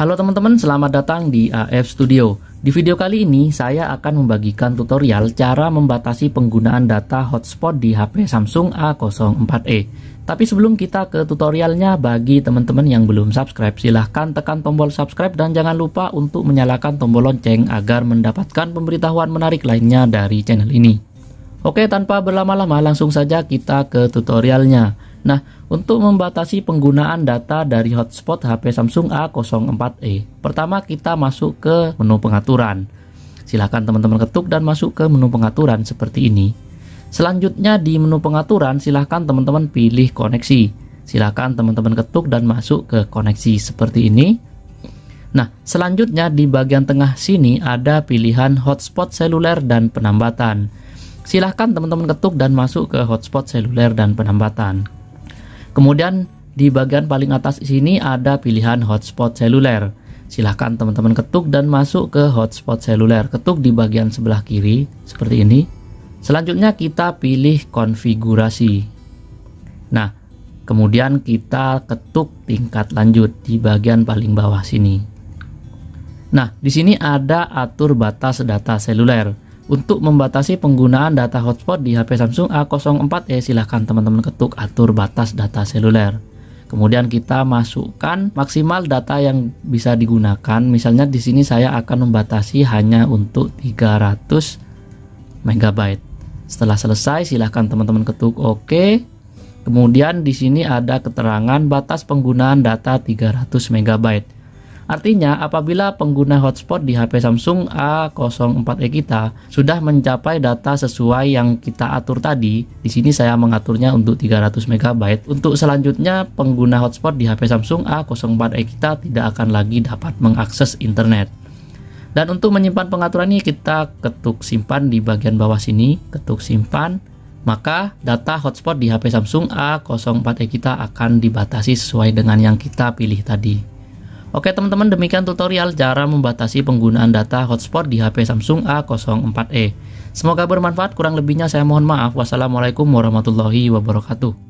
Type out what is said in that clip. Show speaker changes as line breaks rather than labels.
Halo teman-teman, selamat datang di AF Studio. Di video kali ini, saya akan membagikan tutorial cara membatasi penggunaan data hotspot di HP Samsung A04e. Tapi sebelum kita ke tutorialnya, bagi teman-teman yang belum subscribe, silahkan tekan tombol subscribe dan jangan lupa untuk menyalakan tombol lonceng agar mendapatkan pemberitahuan menarik lainnya dari channel ini. Oke, tanpa berlama-lama, langsung saja kita ke tutorialnya. Nah, untuk membatasi penggunaan data dari hotspot HP Samsung A04e, pertama kita masuk ke menu pengaturan. Silahkan teman-teman ketuk dan masuk ke menu pengaturan seperti ini. Selanjutnya di menu pengaturan silahkan teman-teman pilih koneksi. Silahkan teman-teman ketuk dan masuk ke koneksi seperti ini. Nah, selanjutnya di bagian tengah sini ada pilihan hotspot seluler dan penambatan. Silahkan teman-teman ketuk dan masuk ke hotspot seluler dan penambatan. Kemudian di bagian paling atas sini ada pilihan hotspot seluler. Silahkan teman-teman ketuk dan masuk ke hotspot seluler. Ketuk di bagian sebelah kiri seperti ini. Selanjutnya kita pilih konfigurasi. Nah, kemudian kita ketuk tingkat lanjut di bagian paling bawah sini. Nah, di sini ada atur batas data seluler. Untuk membatasi penggunaan data hotspot di HP Samsung A04e eh, silahkan teman-teman ketuk atur batas data seluler. Kemudian kita masukkan maksimal data yang bisa digunakan. Misalnya di sini saya akan membatasi hanya untuk 300 MB. Setelah selesai silahkan teman-teman ketuk OK. Kemudian di sini ada keterangan batas penggunaan data 300 MB. Artinya, apabila pengguna hotspot di HP Samsung A04e kita sudah mencapai data sesuai yang kita atur tadi, di sini saya mengaturnya untuk 300 MB. Untuk selanjutnya, pengguna hotspot di HP Samsung A04e kita tidak akan lagi dapat mengakses internet. Dan untuk menyimpan pengaturan ini kita ketuk simpan di bagian bawah sini, ketuk simpan, maka data hotspot di HP Samsung A04e kita akan dibatasi sesuai dengan yang kita pilih tadi. Oke teman-teman demikian tutorial cara membatasi penggunaan data hotspot di HP Samsung A04e. Semoga bermanfaat, kurang lebihnya saya mohon maaf. Wassalamualaikum warahmatullahi wabarakatuh.